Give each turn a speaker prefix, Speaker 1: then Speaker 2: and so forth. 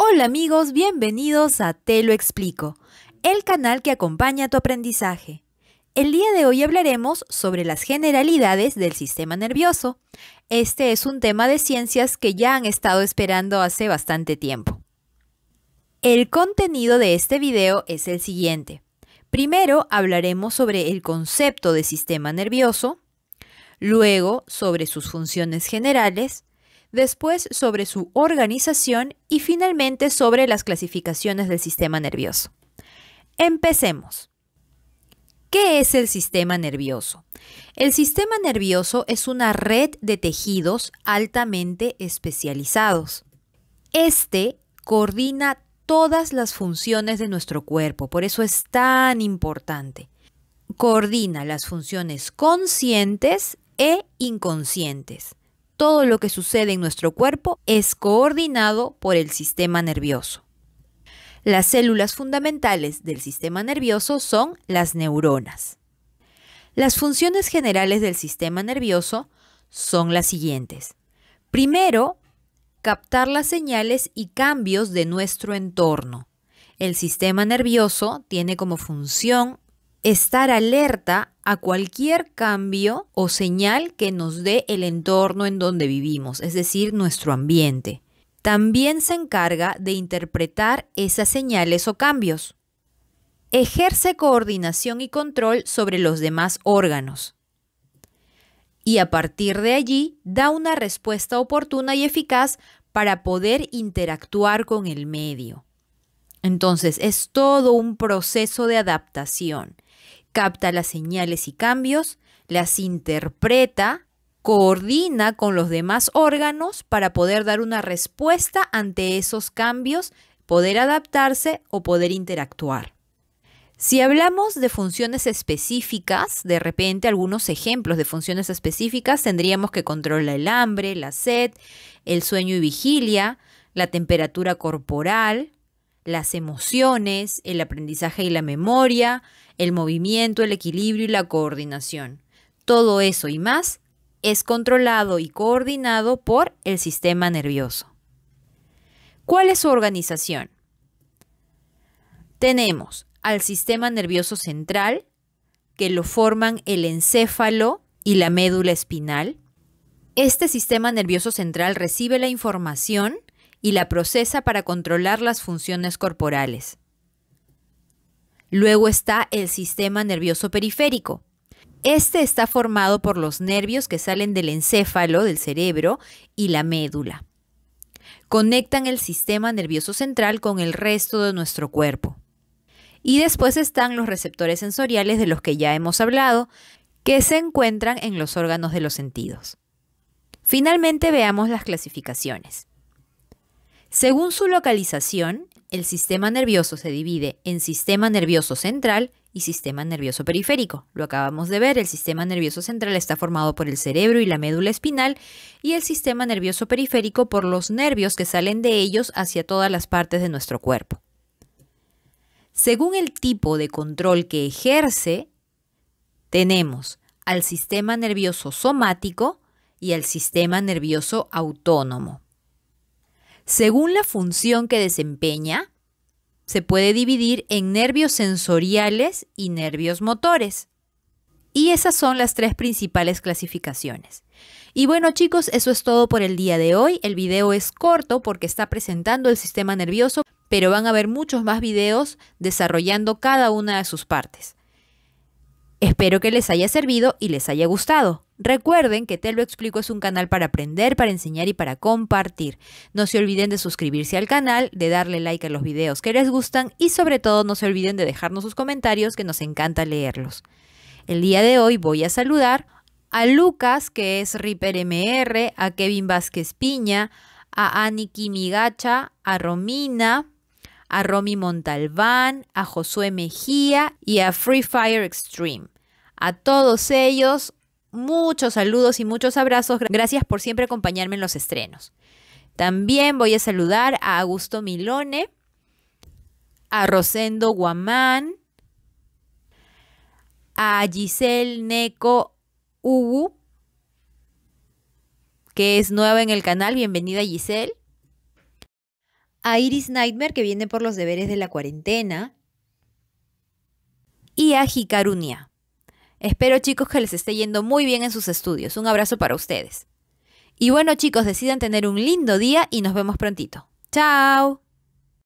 Speaker 1: Hola amigos, bienvenidos a Te lo explico, el canal que acompaña tu aprendizaje. El día de hoy hablaremos sobre las generalidades del sistema nervioso. Este es un tema de ciencias que ya han estado esperando hace bastante tiempo. El contenido de este video es el siguiente. Primero hablaremos sobre el concepto de sistema nervioso, luego sobre sus funciones generales, después sobre su organización y finalmente sobre las clasificaciones del sistema nervioso. Empecemos. ¿Qué es el sistema nervioso? El sistema nervioso es una red de tejidos altamente especializados. Este coordina todas las funciones de nuestro cuerpo, por eso es tan importante. Coordina las funciones conscientes e inconscientes todo lo que sucede en nuestro cuerpo es coordinado por el sistema nervioso. Las células fundamentales del sistema nervioso son las neuronas. Las funciones generales del sistema nervioso son las siguientes. Primero, captar las señales y cambios de nuestro entorno. El sistema nervioso tiene como función estar alerta a cualquier cambio o señal que nos dé el entorno en donde vivimos, es decir, nuestro ambiente. También se encarga de interpretar esas señales o cambios. Ejerce coordinación y control sobre los demás órganos. Y a partir de allí da una respuesta oportuna y eficaz para poder interactuar con el medio. Entonces es todo un proceso de adaptación capta las señales y cambios, las interpreta, coordina con los demás órganos para poder dar una respuesta ante esos cambios, poder adaptarse o poder interactuar. Si hablamos de funciones específicas, de repente algunos ejemplos de funciones específicas tendríamos que controlar el hambre, la sed, el sueño y vigilia, la temperatura corporal, las emociones, el aprendizaje y la memoria, el movimiento, el equilibrio y la coordinación. Todo eso y más es controlado y coordinado por el sistema nervioso. ¿Cuál es su organización? Tenemos al sistema nervioso central, que lo forman el encéfalo y la médula espinal. Este sistema nervioso central recibe la información y la procesa para controlar las funciones corporales. Luego está el sistema nervioso periférico. Este está formado por los nervios que salen del encéfalo, del cerebro, y la médula. Conectan el sistema nervioso central con el resto de nuestro cuerpo. Y después están los receptores sensoriales de los que ya hemos hablado, que se encuentran en los órganos de los sentidos. Finalmente veamos las clasificaciones. Según su localización, el sistema nervioso se divide en sistema nervioso central y sistema nervioso periférico. Lo acabamos de ver, el sistema nervioso central está formado por el cerebro y la médula espinal y el sistema nervioso periférico por los nervios que salen de ellos hacia todas las partes de nuestro cuerpo. Según el tipo de control que ejerce, tenemos al sistema nervioso somático y al sistema nervioso autónomo. Según la función que desempeña, se puede dividir en nervios sensoriales y nervios motores. Y esas son las tres principales clasificaciones. Y bueno chicos, eso es todo por el día de hoy. El video es corto porque está presentando el sistema nervioso, pero van a ver muchos más videos desarrollando cada una de sus partes. Espero que les haya servido y les haya gustado. Recuerden que Te lo Explico es un canal para aprender, para enseñar y para compartir. No se olviden de suscribirse al canal, de darle like a los videos que les gustan y sobre todo no se olviden de dejarnos sus comentarios que nos encanta leerlos. El día de hoy voy a saludar a Lucas, que es RipperMR, a Kevin Vázquez Piña, a Aniki Migacha, a Romina, a Romy Montalbán, a Josué Mejía y a Free Fire Extreme. A todos ellos, muchos saludos y muchos abrazos. Gracias por siempre acompañarme en los estrenos. También voy a saludar a Augusto Milone, a Rosendo Guamán, a Giselle Neco Ubu, que es nueva en el canal. Bienvenida Giselle a Iris Nightmare, que viene por los deberes de la cuarentena, y a Hikarunia. Espero chicos que les esté yendo muy bien en sus estudios. Un abrazo para ustedes. Y bueno chicos, decidan tener un lindo día y nos vemos prontito. ¡Chao!